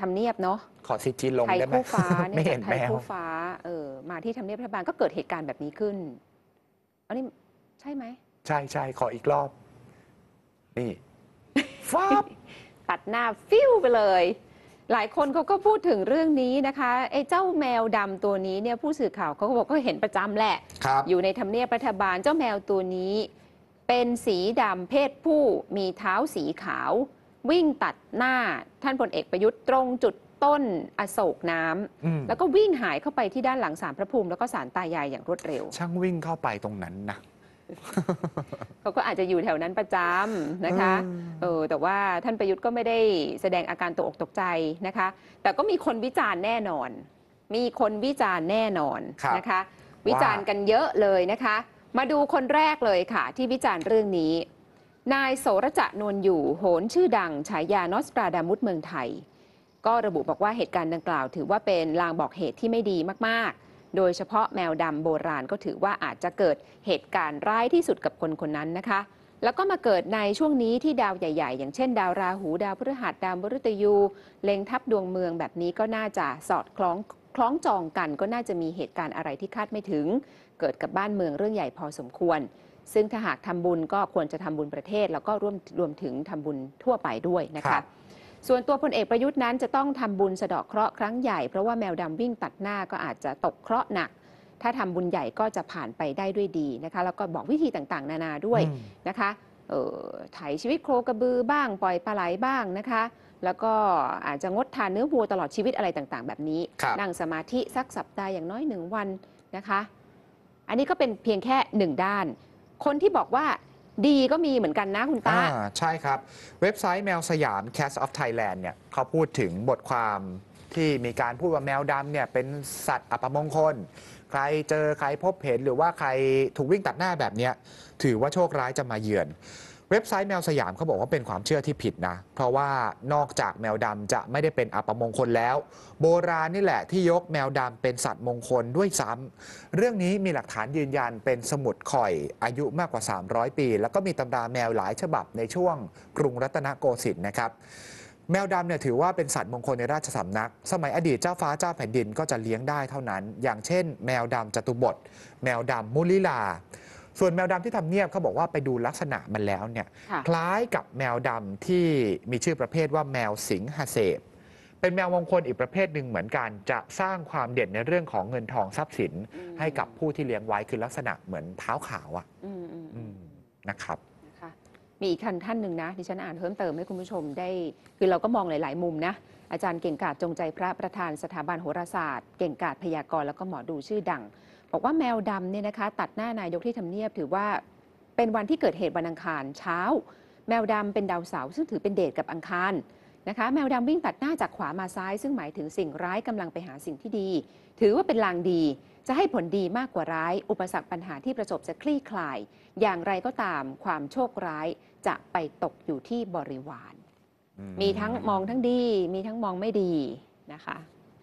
ทำเนียบเนาะ ขอซีจีลงได้ได้ไหมคู่ฟ้า ไม่เห็นแมวไทแมยวคู่ฟ้าเออมาที่ทำเนียบรัฐบาลก็เกิดเหตุการณ์แบบนี้ขึ้น อันนี้ใช่ไหม ใช่ใช่ขออีกรอบ นี่ ฟ้าบตัดหน้าฟิวไปเลย หลายคนเขาก็พูดถึงเรื่องนี้นะคะไอ้เจ้าแมวดำตัวนี้เนี่ยผู้สื่อข่าวเขาก็บอกก็เห็นประจำแหละครับ อยู่ในทำเนียบรัฐบาลเจ้าแมวตัวนี้ เป็นสีดำเพศผู้มีเท้าสีขาววิ่งตัดหน้าท่านพลเอกประยุทธ์ตรงจุดต้นอโศกน้ำ แล้วก็วิ่งหายเข้าไปที่ด้านหลังสารพระภูมิแล้วก็สารตายายอย่างรวดเร็ว ช่างวิ่งเข้าไปตรงนั้นนะเขาก็อาจจะอยู่แถวนั้นประจำนะคะเออแต่ว่าท่านประยุทธ์ก็ไม่ได้แสดงอาการตกอกตกใจนะคะ แต่ก็มีคนวิจารณ์แน่นอน มีคนวิจารณ์แน่นอนนะคะ วิจารณ์กันเยอะเลยนะคะ มาดูคนแรกเลยค่ะ ที่วิจารณ์เรื่องนี้นายโสระจะนวลอยู่โหนชื่อดังฉายานอสตราดามุสเมืองไทย ก็ระบุบอกว่าเหตุการณ์ดังกล่าว ถือว่าเป็นลางบอกเหตุที่ไม่ดีมาก ๆ โดยเฉพาะแมวดำโบราณก็ถือว่าอาจจะเกิดเหตุการณ์ร้ายที่สุดกับคนคนนั้นนะคะ แล้วก็มาเกิดในช่วงนี้ที่ดาวใหญ่ๆ อย่างเช่นดาวราหูดาวพฤหัสดาวมฤตยูเล็งทับดวงเมืองแบบนี้ก็น่าจะสอดคล้องคล้องจองกันก็น่าจะมีเหตุการณ์อะไรที่คาดไม่ถึง เกิดกับบ้านเมืองเรื่องใหญ่พอสมควรซึ่งถ้าหากทำบุญก็ควรจะทำบุญประเทศแล้วก็ร่วมรวมถึงทำบุญทั่วไปด้วยนะคะส่วนตัวพลเอกประยุทธ์นั้นจะต้องทำบุญสะเดาะเคราะห์ครั้งใหญ่เพราะว่าแมวดำวิ่งตัดหน้าก็อาจจะตกเคราะห์หนักถ้าทำบุญใหญ่ก็จะผ่านไปได้ด้วยดีนะคะแล้วก็บอกวิธีต่างๆนานาด้วยนะคะถ่ายชีวิตโครกระบือบ้างปล่อยปลาไหลบ้างนะคะ แล้วก็อาจจะงดทานเนื้อวัวตลอดชีวิตอะไรต่าง ๆ แบบนี้ นั่งสมาธิสักสัปดาห์อย่างน้อยหนึ่งวันนะคะ อันนี้ก็เป็นเพียงแค่หนึ่งด้านคนที่บอกว่าดีก็มีเหมือนกันนะ คุณตาใช่ครับ เว็บไซต์แมวสยาม c a s t of Thailand เนี่ยเขาพูดถึงบทความที่มีการพูดว่าแมวดำเนี่ยเป็นสัตว์อัปมงคล ใครเจอใครพบเห็นหรือว่าใครถูกวิ่งตัดหน้าแบบนี้ถือว่าโชคร้ายจะมาเยือนเว็บไซต์แมวสยามเขาบอกว่าเป็นความเชื่อที่ผิดนะ เพราะว่านอกจากแมวดำจะไม่ได้เป็นอัปมงคลแล้ว โบราณนี่แหละที่ยกแมวดำเป็นสัตว์มงคลด้วยซ้ำ เรื่องนี้มีหลักฐานยืนยันเป็นสมุดข่อยอายุมากกว่า 300 ปี แล้วก็มีตำราแมวหลายฉบับในช่วงกรุงรัตนโกสินทร์นะครับ แมวดำเนี่ยถือว่าเป็นสัตว์มงคลในราชสำนัก สมัยอดีตเจ้าฟ้าเจ้าแผ่นดินก็จะเลี้ยงได้เท่านั้น อย่างเช่น แมวดำจตุบทแมวดำมุลิลาส่วนแมวดำที่ทำเนียบเขาบอกว่าไปดูลักษณะมันแล้วเนี่ยคล้ายกับแมวดำที่มีชื่อประเภทว่าแมวสิงหเสบเป็นแมวมงคลอีกประเภทหนึ่งเหมือนกันจะสร้างความเด่นในเรื่องของเงินทองทรัพย์สินให้กับผู้ที่เลี้ยงไว้ คือลักษณะเหมือนเท้าขาวอะ่ะนะครับมีอีกท่านท่านหนึ่งนะที่ฉันอ่านเพิ่มเติมให้คุณผู้ชมได้ คือเราก็มองหลายๆมุมนะอาจารย์เก่งกาจจงใจพระประธานสถาบันโหราศาสตร์ เก่งกาจพยากรณ์แล้วก็หมอดูชื่อดังบอกว่าแมวดำเนี่ยนะคะ ตัดหน้านายกที่ทำเนียบถือว่าเป็นวันที่เกิดเหตุวันอังคารเช้า แมวดำเป็นดาวเสาร์ซึ่งถือเป็นเดทกับอังคารนะคะ แมวดำวิ่งตัดหน้าจากขวามาซ้าย ซึ่งหมายถึงสิ่งร้ายกำลังไปหาสิ่งที่ดี ถือว่าเป็นลางดีจะให้ผลดีมากกว่าร้ายอุปสรรคปัญหาที่ประสบจะคลี่คลาย อย่างไรก็ตามความโชคร้ายจะไปตกอยู่ที่บริวาร มีทั้งมองทั้งดีมีทั้งมองไม่ดีนะคะ